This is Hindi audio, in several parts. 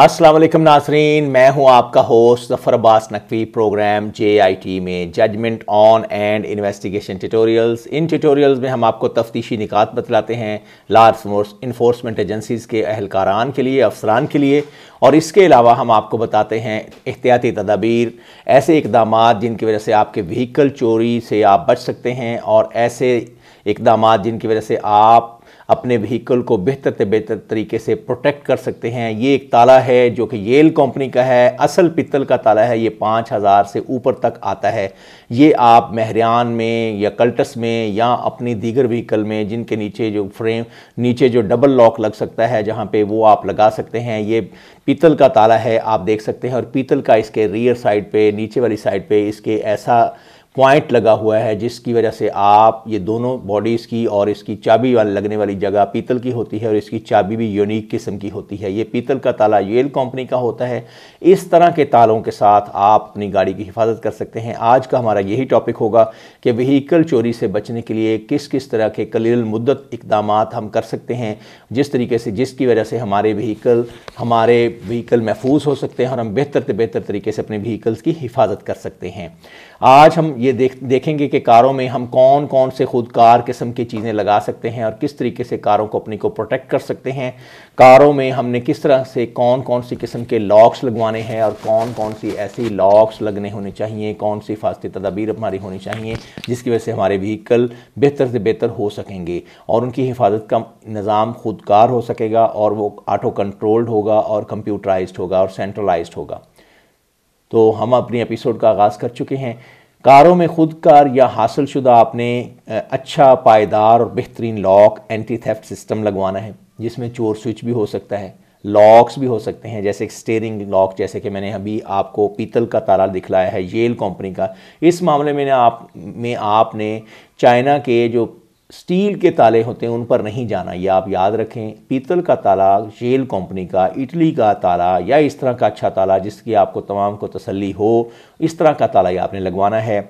अस्सलाम वालेकुम नासरीन मैं हूं आपका host Zafar Abbas Naqvi programme JIT में judgment on and investigation tutorials इन ट्यूटोरियल्स में हम आपको तफ्तीशी निकात बतलाते हैं लार्ज इन्फोर्समेंट एजेंसीज़ के अहलकारान के लिए अफसरान के लिए और इसके अलावा हम आपको बताते हैं एहतियाती तदाबीर ऐसे इकदाम जिनकी वजह से आपके व्हीकल चोरी से आप बच सकते हैं और ऐसे इकदाम जिनकी वजह से आप अपने व्हीकल को बेहतर से बेहतर तरीके से प्रोटेक्ट कर सकते हैं ये एक ताला है जो कि येल कंपनी का है असल पित्तल का ताला है ये पाँच हज़ार से ऊपर तक आता है ये आप महरियान में या कल्टस में या अपनी दीगर व्हीकल में जिनके नीचे जो फ्रेम नीचे जो डबल लॉक लग सकता है जहाँ पे वो आप लगा सकते हैं ये पीतल का ताला है आप देख सकते हैं और पीतल का इसके रियर साइड पर नीचे वाली साइड पर इसके ऐसा पॉइंट लगा हुआ है जिसकी वजह से आप ये दोनों बॉडीज़ की और इसकी चाबी वाले लगने वाली जगह पीतल की होती है और इसकी चाबी भी यूनिक किस्म की होती है ये पीतल का ताला येल कंपनी का होता है इस तरह के तालों के साथ आप अपनी गाड़ी की हिफाजत कर सकते हैं आज का हमारा यही टॉपिक होगा कि व्हीकल चोरी से बचने के लिए किस किस तरह के कलील मुद्दत इकदाम हम कर सकते हैं जिस तरीके से जिसकी वजह से हमारे व्हीकल हमारे व्हीकल महफूज हो सकते हैं और हम बेहतर से बेहतर तरीके से अपने व्हीकल्स की हिफाजत कर सकते हैं आज हम ये देख देखेंगे कि कारों में हम कौन कौन से कार किस्म की चीज़ें लगा सकते हैं और किस तरीके से कारों को अपनी को प्रोटेक्ट कर सकते हैं कारों में हमने किस तरह से कौन कौन सी किस्म के लॉक्स लगवाने हैं और कौन कौन सी ऐसी लॉक्स लगने होने चाहिए कौन सी फास्ती तदाबीर हमारी होनी चाहिए जिसकी वजह से हमारे व्हीकल बेहतर से बेहतर हो सकेंगे और उनकी हिफाजत का निज़ाम खुदकार हो सकेगा और वो ऑटो कंट्रोल्ड होगा और कंप्यूटराइज होगा और सेंट्रलाइज होगा तो हम अपने एपिसोड का आगाज़ कर चुके हैं कारों में कार या हासिल शुदा आपने अच्छा पायदार और बेहतरीन लॉक एंटी थेफ्ट सिस्टम लगवाना है जिसमें चोर स्विच भी हो सकता है लॉक्स भी हो सकते हैं जैसे स्टेयरिंग लॉक जैसे कि मैंने अभी आपको पीतल का ताला दिखलाया है येल कंपनी का इस मामले में आप में आपने चाइना के जो स्टील के ताले होते हैं उन पर नहीं जाना ये आप याद रखें पीतल का ताला शेल कंपनी का इटली का ताला या इस तरह का अच्छा ताला जिसकी आपको तमाम को तसल्ली हो इस तरह का ताला आपने लगवाना है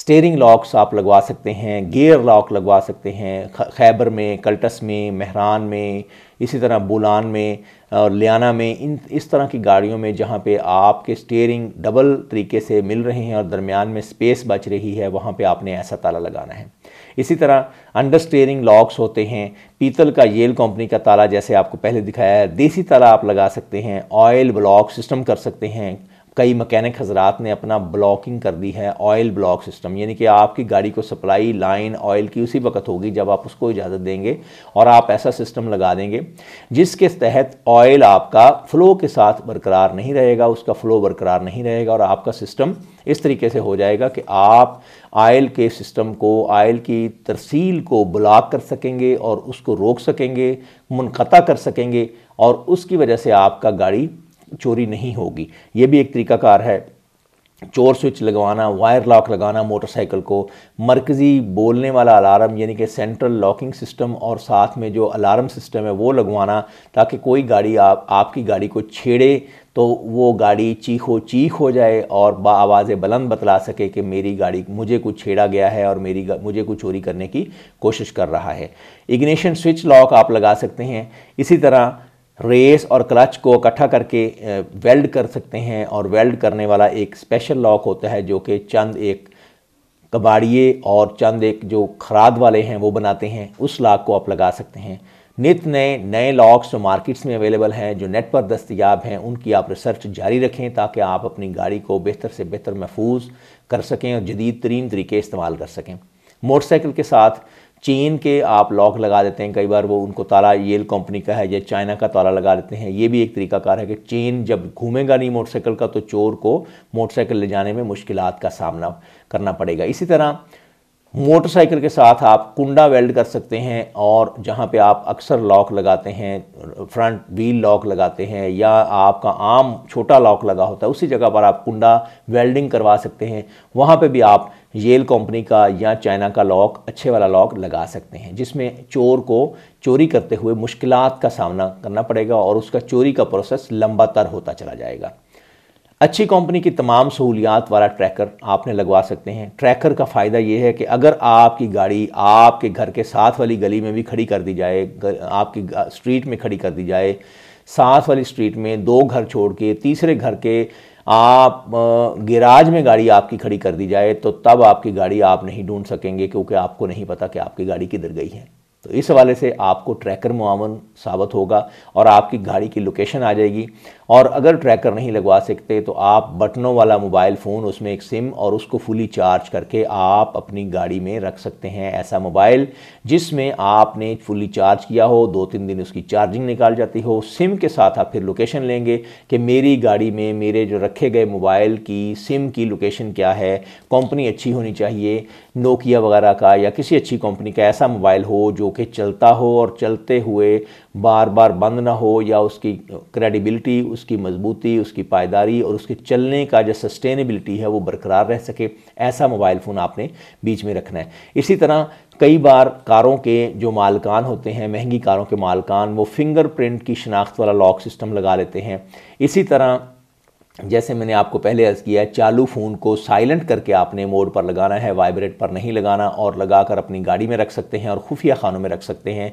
स्टेयरिंग लॉक्स आप लगवा सकते हैं गेयर लॉक लगवा सकते हैं खैबर में कल्टस में महरान में इसी तरह बुलान में और लियाना में इन इस तरह की गाड़ियों में जहाँ पे आपके स्टेयरिंग डबल तरीके से मिल रहे हैं और दरमियान में स्पेस बच रही है वहाँ पे आपने ऐसा ताला लगाना है इसी तरह अंडर स्टेयरिंग लॉक्स होते हैं पीतल का येल कंपनी का ताला जैसे आपको पहले दिखाया है देसी ताला आप लगा सकते हैं ऑयल ब्लॉक सिस्टम कर सकते हैं कई मकैनिक हजरात ने अपना ब्लॉकिंग कर दी है ऑयल ब्लॉक सिस्टम यानी कि आपकी गाड़ी को सप्लाई लाइन ऑयल की उसी वक्त होगी जब आप उसको इजाज़त देंगे और आप ऐसा सिस्टम लगा देंगे जिसके तहत ऑयल आपका फ़्लो के साथ बरकरार नहीं रहेगा उसका फ़्लो बरकरार नहीं रहेगा और आपका सिस्टम इस तरीके से हो जाएगा कि आप आयल के सिस्टम को आयल की तरसील को ब्लॉक कर सकेंगे और उसको रोक सकेंगे मुनक़ा कर सकेंगे और उसकी वजह से आपका गाड़ी चोरी नहीं होगी ये भी एक तरीकाकार है चोर स्विच लगवाना वायर लॉक लगाना मोटरसाइकिल को मरकज़ी बोलने वाला अलार्म यानी कि सेंट्रल लॉकिंग सिस्टम और साथ में जो अलार्म सिस्टम है वो लगवाना ताकि कोई गाड़ी आप आपकी गाड़ी को छेड़े तो वो गाड़ी चीखो चीख हो जाए और आवाज़ बुलंद बतला सके कि मेरी गाड़ी मुझे कुछ छेड़ा गया है और मेरी मुझे कुछ चोरी करने की कोशिश कर रहा है इग्निशन स्विच लॉक आप लगा सकते हैं इसी तरह रेस और क्लच को इकट्ठा करके वेल्ड कर सकते हैं और वेल्ड करने वाला एक स्पेशल लॉक होता है जो कि चंद एक कबाड़िए और चंद एक जो खराद वाले हैं वो बनाते हैं उस लॉक को आप लगा सकते हैं नित नए नए लॉक्स जो मार्केट्स में अवेलेबल हैं जो नेट पर दस्तियाब हैं उनकी आप रिसर्च जारी रखें ताकि आप अपनी गाड़ी को बेहतर से बेहतर महफूज कर सकें और जदीद तरीन तरीके इस्तेमाल कर सकें मोटरसाइकिल के साथ चेन के आप लॉक लगा देते हैं कई बार वो उनको ताला येल कंपनी का है या चाइना का ताला लगा देते हैं ये भी एक तरीकाकार है कि चेन जब घूमेगा नहीं मोटरसाइकिल का तो चोर को मोटरसाइकिल ले जाने में मुश्किल का सामना करना पड़ेगा इसी तरह मोटरसाइकिल के साथ आप कुंडा वेल्ड कर सकते हैं और जहाँ पे आप अक्सर लॉक लगाते हैं फ्रंट व्हील लॉक लगाते हैं या आपका आम छोटा लॉक लगा होता है उसी जगह पर आप कुंडा वेल्डिंग करवा सकते हैं वहाँ पे भी आप येल कंपनी का या चाइना का लॉक अच्छे वाला लॉक लगा सकते हैं जिसमें चोर को चोरी करते हुए मुश्किल का सामना करना पड़ेगा और उसका चोरी का प्रोसेस लंबा तर होता चला जाएगा अच्छी कंपनी की तमाम सहूलियात वाला ट्रैकर आपने लगवा सकते हैं ट्रैकर का फ़ायदा ये है कि अगर आपकी गाड़ी आपके घर के साथ वाली गली में भी खड़ी कर दी जाए आपकी स्ट्रीट में खड़ी कर दी जाए साथ वाली स्ट्रीट में दो घर छोड़ के तीसरे घर के आप गैराज में गाड़ी आपकी खड़ी कर दी जाए तो तब आपकी गाड़ी आप नहीं ढूंढ सकेंगे क्योंकि आपको नहीं पता कि आपकी गाड़ी किधर गई है तो इस हवाले से आपको ट्रैकर मुआवन साबित होगा और आपकी गाड़ी की लोकेशन आ जाएगी और अगर ट्रैकर नहीं लगवा सकते तो आप बटनों वाला मोबाइल फ़ोन उसमें एक सिम और उसको फुली चार्ज करके आप अपनी गाड़ी में रख सकते हैं ऐसा मोबाइल जिसमें आपने फुली चार्ज किया हो दो तीन दिन उसकी चार्जिंग निकाल जाती हो सिम के साथ आप फिर लोकेशन लेंगे कि मेरी गाड़ी में मेरे जो रखे गए मोबाइल की सिम की लोकेशन क्या है कंपनी अच्छी होनी चाहिए नोकिया वगैरह का या किसी अच्छी कंपनी का ऐसा मोबाइल हो जो होके चलता हो और चलते हुए बार बार बंद ना हो या उसकी क्रेडिबिलिटी उसकी मजबूती उसकी पायदारी और उसके चलने का जो सस्टेनेबिलिटी है वो बरकरार रह सके ऐसा मोबाइल फ़ोन आपने बीच में रखना है इसी तरह कई बार कारों के जो मालकान होते हैं महंगी कारों के मालकान वो फिंगरप्रिंट की शनाख्त वाला लॉक सिस्टम लगा लेते हैं इसी तरह जैसे मैंने आपको पहले अर्ज़ किया चालू फ़ोन को साइलेंट करके आपने मोड पर लगाना है वाइब्रेट पर नहीं लगाना और लगाकर अपनी गाड़ी में रख सकते हैं और खुफिया खानों में रख सकते हैं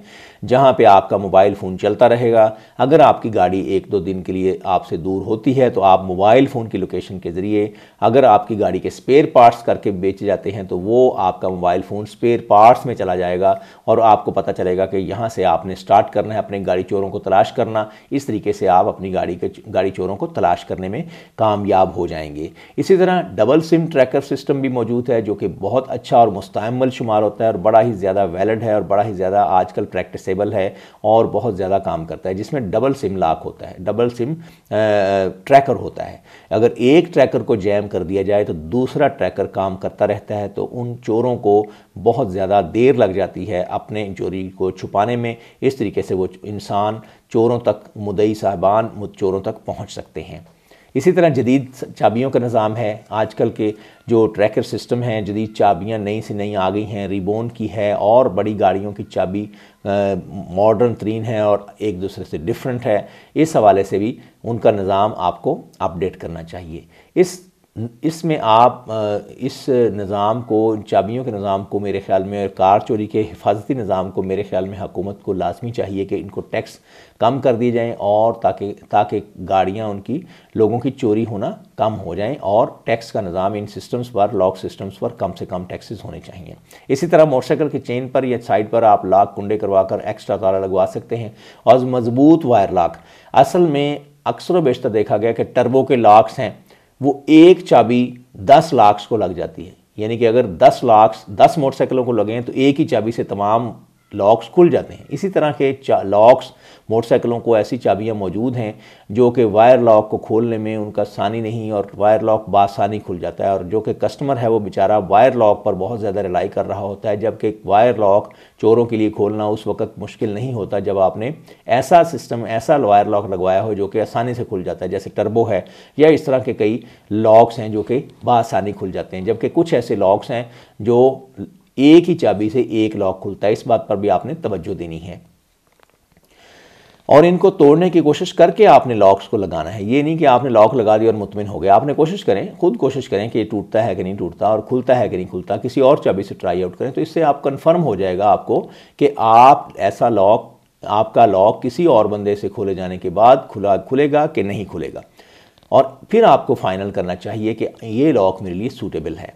जहां पे आपका मोबाइल फ़ोन चलता रहेगा अगर आपकी गाड़ी एक दो दिन के लिए आपसे दूर होती है तो आप मोबाइल फ़ोन की लोकेशन के ज़रिए अगर आपकी गाड़ी के स्पेयर पार्ट्स करके बेचे जाते हैं तो वो आपका मोबाइल फ़ोन स्पेयर पार्ट्स में चला जाएगा और आपको पता चलेगा कि यहाँ से आपने स्टार्ट करना है अपने गाड़ी चोरों को तलाश करना इस तरीके से आप अपनी गाड़ी के गाड़ी चोरों को तलाश करने में कामयाब हो जाएंगे इसी तरह डबल सिम ट्रैकर सिस्टम भी मौजूद है जो कि बहुत अच्छा और मुस्तमल शुमार होता है और बड़ा ही ज़्यादा वैलड है और बड़ा ही ज़्यादा आजकल प्रैक्टिसेबल है और बहुत ज़्यादा काम करता है जिसमें डबल सिम लाख होता है डबल सिम ट्रैकर होता है अगर एक ट्रैकर को जैम कर दिया जाए तो दूसरा ट्रैकर काम करता रहता है तो उन चोरों को बहुत ज़्यादा देर लग जाती है अपने चोरी को छुपाने में इस तरीके से वो इंसान चोरों तक मुदई साहबान चोरों तक पहुंच सकते हैं इसी तरह जदीद चाबियों का निज़ाम है आजकल के जो ट्रैकर सिस्टम हैं जदीद चाबियाँ नई से नई आ गई हैं रिबोन की है और बड़ी गाड़ियों की चाबी मॉडर्न तरीन है और एक दूसरे से डिफरेंट है इस हवाले से भी उनका निज़ाम आपको अपडेट करना चाहिए इस इसमें आप इस निज़ाम को चाबियों के निज़ाम को मेरे ख्याल में और कार चोरी के हिफाजती निज़ाम को मेरे ख्याल में हुकूमत को लाजमी चाहिए कि इनको टैक्स कम कर दिए जाएँ और ताकि ताकि गाड़ियाँ उनकी लोगों की चोरी होना कम हो जाएँ और टैक्स का निज़ाम इन सिस्टम्स पर लॉक सिस्टम्स पर कम से कम टैक्सेस होने चाहिए इसी तरह मोटरसाइकिल के चेन पर या साइड पर आप लाक कुंडे करवा कर एक्स्ट्रा ताला लगवा सकते हैं और मज़बूत वायर लाक असल में अक्सर बेशतर देखा गया कि टर्बो के लॉक्स हैं वो एक चाबी दस लाख को लग जाती है यानी कि अगर दस लाख दस मोटरसाइकिलों को लगें तो एक ही चाबी से तमाम लॉक्स खुल जाते हैं इसी तरह के लॉक्स मोटरसाइकिलों को ऐसी चाबियां मौजूद हैं जो कि वायर लॉक को खोलने में उनका सानी नहीं और वायर लॉक बासानी खुल जाता है और जो कि कस्टमर है वो बेचारा वायर लॉक पर बहुत ज़्यादा रिलाई कर रहा होता है जबकि वायर लॉक चोरों के लिए खोलना उस वक्त मुश्किल नहीं होता जब आपने ऐसा सिस्टम ऐसा वायर लॉक लगवाया हो जो कि आसानी से खुल जाता है जैसे टर्बो है या इस तरह के कई लॉक्स हैं जो कि बासानी खुल जाते हैं जबकि कुछ ऐसे लॉक्स हैं जो एक ही चाबी से एक लॉक खुलता है इस बात पर भी आपने तवज्जो देनी है और इनको तोड़ने की कोशिश करके आपने लॉक्स को लगाना है ये नहीं कि आपने लॉक लगा दिया और मुतमिन हो गया आपने कोशिश करें खुद कोशिश करें कि ये टूटता है कि नहीं टूटता और खुलता है कि नहीं खुलता किसी और चाबी से ट्राई आउट करें तो इससे आप कन्फर्म हो जाएगा आपको कि आप ऐसा लॉक आपका लॉक किसी और बंदे से खोले जाने के बाद खुला खुलेगा कि नहीं खुलेगा और फिर आपको फाइनल करना चाहिए कि ये लॉक मेरे लिए सूटेबल है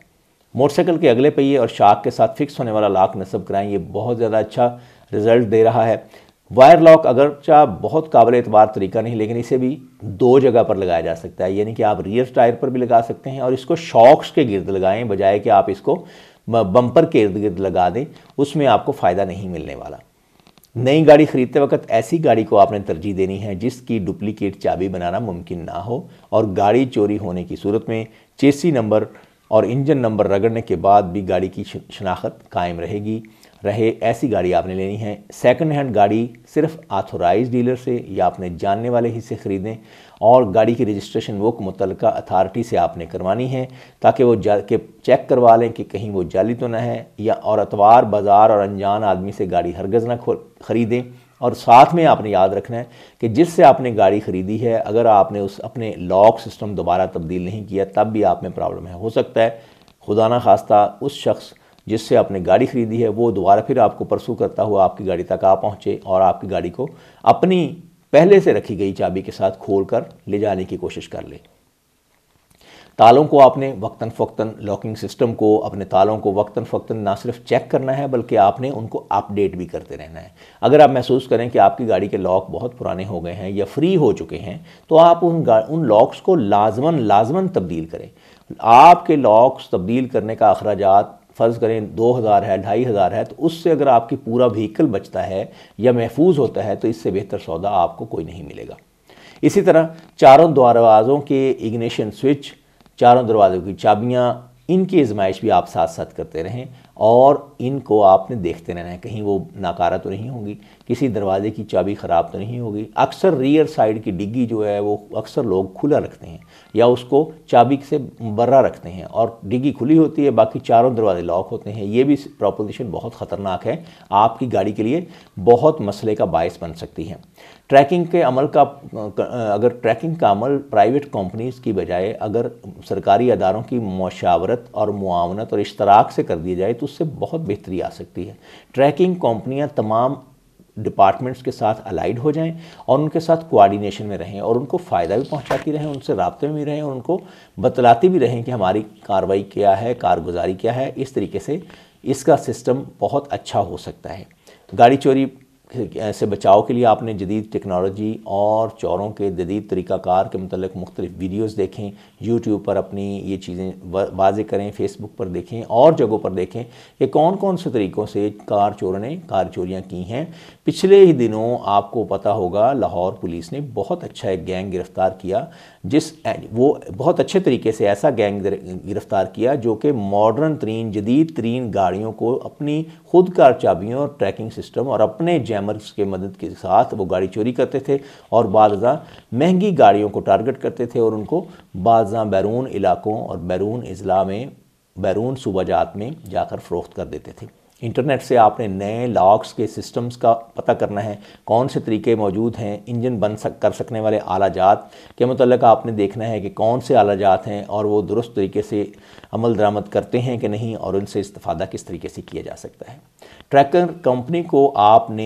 मोटरसाइकिल के अगले पहिए और शार्क के साथ फिक्स होने वाला लॉक नस्ब कराएं ये बहुत ज़्यादा अच्छा रिजल्ट दे रहा है वायर लॉक अगर अगरचा बहुत काबिल एतबार तरीका नहीं लेकिन इसे भी दो जगह पर लगाया जा सकता है यानी कि आप रियर टायर पर भी लगा सकते हैं और इसको शॉक्स के गिर्द लगाएं बजाय कि आप इसको बम्पर के इर्द गिर्द लगा दें उसमें आपको फ़ायदा नहीं मिलने वाला नई गाड़ी खरीदते वक्त ऐसी गाड़ी को आपने तरजीह देनी है जिसकी डुप्लिकेट चाबी बनाना मुमकिन ना हो और गाड़ी चोरी होने की सूरत में चेसी नंबर और इंजन नंबर रगड़ने के बाद भी गाड़ी की शनाख्त कायम रहेगी रहे ऐसी गाड़ी आपने लेनी है सेकंड हैंड गाड़ी सिर्फ आथोराइज डीलर से या अपने जानने वाले ही से ख़रीदें और गाड़ी की रजिस्ट्रेशन वो मुतल अथार्टी से आपने करवानी है ताकि वो जा के चेक करवा लें कि कहीं वो जाली तो ना है या और अतवार बाज़ार और अनजान आदमी से गाड़ी हरगज़ ना खरीदें और साथ में आपने याद रखना है कि जिससे आपने गाड़ी ख़रीदी है अगर आपने उस अपने लॉक सिस्टम दोबारा तब्दील नहीं किया तब भी आप में प्रॉब्लम है हो सकता है खुदा ना खास्ता उस शख्स जिससे आपने गाड़ी ख़रीदी है वो दोबारा फिर आपको परसू करता हुआ आपकी गाड़ी तक आ पहुँचे और आपकी गाड़ी को अपनी पहले से रखी गई चाबी के साथ खोल कर ले जाने की कोशिश कर ले तालों को आपने वक्ता फ़क्ता लॉकिंग सिस्टम को अपने तालों को वक्ता फ़क्ता ना सिर्फ चेक करना है बल्कि आपने उनको अपडेट भी करते रहना है अगर आप महसूस करें कि आपकी गाड़ी के लॉक बहुत पुराने हो गए हैं या फ्री हो चुके हैं तो आप उन उन लॉक्स को लाजमन लाजमन तब्दील करें आपके लॉक्स तब्दील करने का अखराज फ़र्ज़ करें दो हज़ार है ढाई हज़ार है तो उससे अगर आपकी पूरा व्हीकल बचता है या महफूज होता है तो इससे बेहतर सौदा आपको कोई नहीं मिलेगा इसी तरह चारों दरवाज़ों के इग्निशन स्विच चारों दरवाज़ों की चाबियाँ इनकी आजमाइश भी आप साथ साथ करते रहें और इनको आपने देखते रहना है कहीं वो नाकारा तो नहीं होगी किसी दरवाजे की चाबी ख़राब तो नहीं होगी अक्सर रियर साइड की डिग्गी जो है वो अक्सर लोग खुला रखते हैं या उसको चाबी से बर्रा रखते हैं और डिग्गी खुली होती है बाकी चारों दरवाजे लॉक होते हैं ये भी प्रॉपोजिशन बहुत ख़तरनाक है आपकी गाड़ी के लिए बहुत मसले का बायस बन सकती है ट्रैकिंग के अमल का अगर ट्रैकिंग का अमल प्राइवेट कंपनीज़ की बजाय अगर सरकारी अदारों की मशावरत और मुआवनत और इश्तराक से कर दिया जाए तो उससे बहुत बेहतरी आ सकती है ट्रैकिंग कंपनियां तमाम डिपार्टमेंट्स के साथ अलाइड हो जाएं और उनके साथ कोऑर्डिनेशन में रहें और उनको फ़ायदा भी पहुंचाती रहें उनसे रबते में भी रहें और उनको बतलाती भी रहें कि हमारी कार्रवाई क्या है कारगुजारी क्या है इस तरीके से इसका सिस्टम बहुत अच्छा हो सकता है तो गाड़ी चोरी से बचाव के लिए आपने जदीद टेक्नोलॉजी और चोरों के जदीद तरीक़ाकार के मतलब मुख्तलिफ वीडियोज़ देखें यूट्यूब पर अपनी ये चीज़ें वाजे करें फेसबुक पर देखें और जगहों पर देखें कि कौन कौन से तरीक़ों से कार चोर ने कार चोरियाँ की हैं पिछले ही दिनों आपको पता होगा लाहौर पुलिस ने बहुत अच्छा एक गैंग गिरफ़्तार किया जिस वो बहुत अच्छे तरीके से ऐसा गैंग गिरफ़्तार किया जो कि मॉडर्न तरीन जदीद तरीन गाड़ियों को अपनी खुद कार चाबियों और ट्रैकिंग सिस्टम और अपने जैम स्कैमर्स के मदद के साथ वो गाड़ी चोरी करते थे और बाद महंगी गाड़ियों को टारगेट करते थे और उनको बाद बैरून इलाकों और बैरून अजला में बैरून सूबाजात में जाकर फ़रोख्त कर देते थे इंटरनेट से आपने नए लॉक्स के सिस्टम्स का पता करना है कौन से तरीके मौजूद हैं इंजन बन सक कर सकने वाले आलाजात के मतलब आपने देखना है कि कौन से आलाजात हैं और वो दुरुस्त तरीके से अमल दरामद करते हैं कि नहीं और उनसे इस्ता किस तरीके से किया जा सकता है ट्रैकर कंपनी को आपने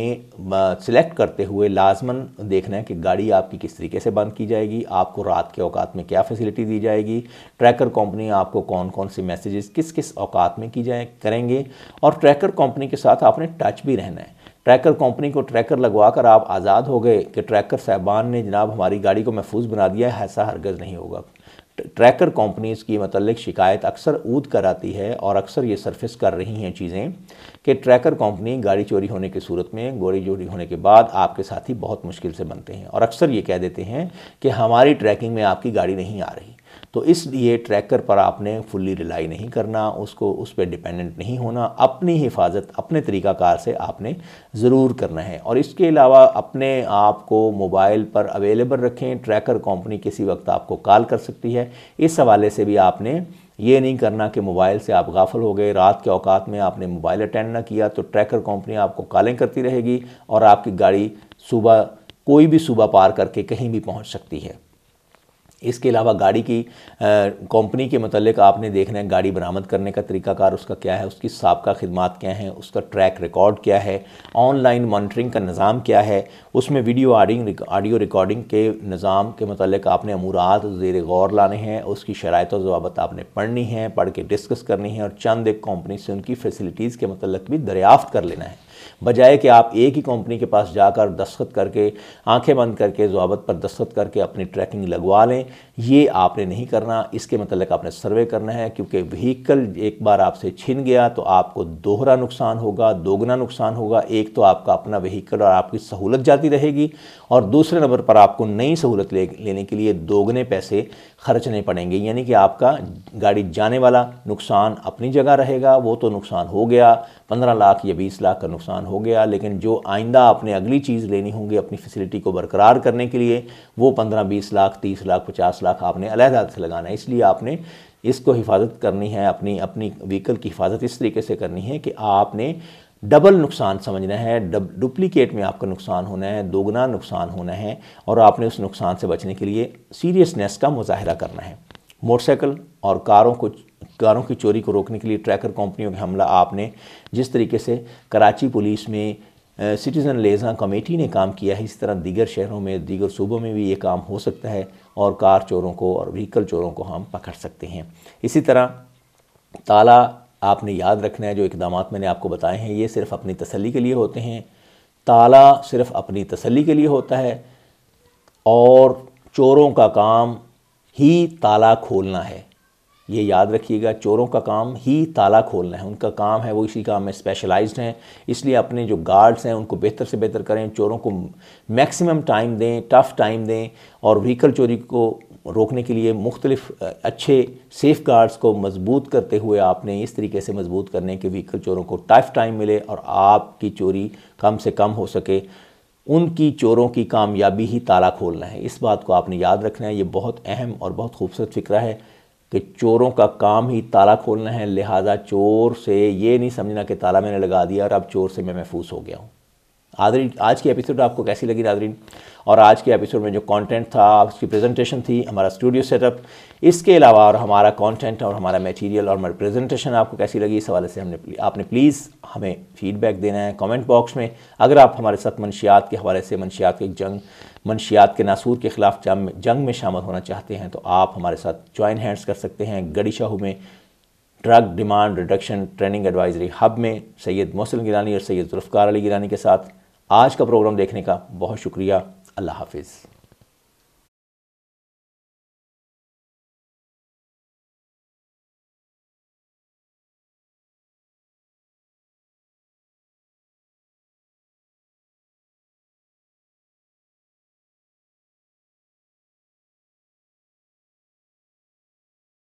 सिलेक्ट करते हुए लाजमन देखना है कि गाड़ी आपकी किस तरीके से बंद की जाएगी आपको रात के अवकात में क्या फैसिलिटी दी जाएगी ट्रैकर कंपनी आपको कौन कौन से मैसेजेस किस किस अवकात में की जाए करेंगे और ट्रैकर ट्रैकर कंपनी के साथ आपने टच भी रहना है ट्रैकर कंपनी को ट्रैकर लगवा कर आप आज़ाद हो गए कि ट्रैकर साहबान ने जनाब हमारी गाड़ी को महफूज बना दिया है ऐसा हरगज़ नहीं होगा ट्रैकर कंपनीज़ की मतलब शिकायत अक्सर ऊद कर आती है और अक्सर ये सरफेस कर रही हैं चीज़ें कि ट्रैकर कंपनी गाड़ी चोरी होने की सूरत में गोली चोरी होने के बाद आपके साथी बहुत मुश्किल से बनते हैं और अक्सर ये कह देते हैं कि हमारी ट्रैकिंग में आपकी गाड़ी नहीं आ रही तो इसलिए ट्रैकर पर आपने फुल्ली रिलाई नहीं करना उसको उस पर डिपेंडेंट नहीं होना अपनी हिफाजत अपने तरीक़ाकार से आपने ज़रूर करना है और इसके अलावा अपने आप को मोबाइल पर अवेलेबल रखें ट्रैकर कंपनी किसी वक्त आपको कॉल कर सकती है इस हवाले से भी आपने ये नहीं करना कि मोबाइल से आप गाफल हो गए रात के अवकात में आपने मोबाइल अटेंड ना किया तो ट्रैकर कंपनी आपको कॉलिंग करती रहेगी और आपकी गाड़ी सुबह कोई भी सुबह पार करके कहीं भी पहुंच सकती है इसके अलावा गाड़ी की कंपनी के मतलब आपने देखना है गाड़ी बरामद करने का तरीकाकार उसका क्या है उसकी सबका खदमात क्या है उसका ट्रैक रिकॉर्ड क्या है ऑनलाइन मॉनिटरिंग का निज़ाम क्या है उसमें वीडियो आडिंग ऑडियो रिकॉर्डिंग के निज़ाम के मतलब आपने अमूरात ज़ेर गौर लाने हैं उसकी शरात और जवाबत आपने पढ़नी है पढ़ के डिस्कस करनी है और चंद एक कंपनी से उनकी फैसिलिटीज़ के मतलब भी दरियाफ़त कर लेना है बजाय कि आप एक ही कंपनी के पास जाकर दस्तखत करके आंखें बंद करके जवाबत पर दस्तखत करके अपनी ट्रैकिंग लगवा लें ये आपने नहीं करना इसके मतलब आपने सर्वे करना है क्योंकि व्हीकल एक बार आपसे छिन गया तो आपको दोहरा नुकसान होगा दोगुना नुकसान होगा एक तो आपका अपना व्हीकल और आपकी सहूलत जाती रहेगी और दूसरे नंबर पर आपको नई सहूलत ले, लेने के लिए दोगुने पैसे खर्चने पड़ेंगे यानी कि आपका गाड़ी जाने वाला नुकसान अपनी जगह रहेगा वो तो नुकसान हो गया पंद्रह लाख या बीस लाख का नुकसान हो गया लेकिन जो आइंदा आपने अगली चीज़ लेनी होगी अपनी फैसिलिटी को बरकरार करने के लिए वो पंद्रह बीस लाख तीस लाख पचास लाख आपने अलहदा से लगाना है इसलिए आपने इसको हिफाजत करनी है अपनी अपनी व्हीकल की हिफाजत इस तरीके से करनी है कि आपने डबल नुकसान समझना है डब डुप्लीकेट में आपका नुकसान होना है दोगुना नुकसान होना है और आपने उस नुकसान से बचने के लिए सीरियसनेस का मुजाहरा करना है मोटरसाइकिल और कारों को कारों की चोरी को रोकने के लिए ट्रैकर कंपनियों का हमला आपने जिस तरीके से कराची पुलिस में सिटीज़न लेजा कमेटी ने काम किया है इस तरह दीगर शहरों में दीगर सूबों में भी ये काम हो सकता है और कार चोरों को और व्हीकल चोरों को हम पकड़ सकते हैं इसी तरह ताला आपने याद रखना है जो इकदाम मैंने आपको बताए हैं ये सिर्फ अपनी तसली के लिए होते हैं ताला सिर्फ अपनी तसली के लिए होता है और चोरों का काम ही ताला खोलना है ये याद रखिएगा चोरों का काम ही ताला खोलना है उनका काम है वो इसी काम में स्पेशलाइज्ड हैं इसलिए अपने जो गार्ड्स हैं उनको बेहतर से बेहतर करें चोरों को मैक्सिमम टाइम दें टफ़ टाइम दें और व्हीकल चोरी को रोकने के लिए मुख्तलिफ अच्छे सेफ़ गार्ड्स को मजबूत करते हुए आपने इस तरीके से मजबूत करने के व्हीकल चोरों को टफ टाइम मिले और आपकी चोरी कम से कम हो सके उनकी चोरों की कामयाबी ही ताला खोलना है इस बात को आपने याद रखना है ये बहुत अहम और बहुत खूबसूरत फ़िक्रा है कि चोरों का काम ही ताला खोलना है लिहाजा चोर से ये नहीं समझना कि ताला मैंने लगा दिया और अब चोर से मैं महफूज हो गया हूँ आदरीन आज की एपिसोड आपको कैसी लगी नादरीन और आज के एपिसोड में जो कंटेंट था उसकी प्रेजेंटेशन थी हमारा स्टूडियो सेटअप इसके अलावा और हमारा कंटेंट और हमारा मटेरियल और हमारी प्रेजेंटेशन आपको कैसी लगी इस हवाले से हमने आपने प्लीज़ हमें फीडबैक देना है कमेंट बॉक्स में अगर आप हमारे साथ मनशियात के हवाले से मनशियात की जंग मनशियात के नासूर के ख़िलाफ़ जंग में शामिल होना चाहते हैं तो आप हमारे साथ जॉइन हैंड्स कर सकते हैं गड़ी शाहू में drug demand reduction training advisory hub में सैयद मोहसिन गिलानी और सैयद जुल्फ़ार अली गिलानी के साथ आज का प्रोग्राम देखने का बहुत शुक्रिया अल्लाह हाफिज़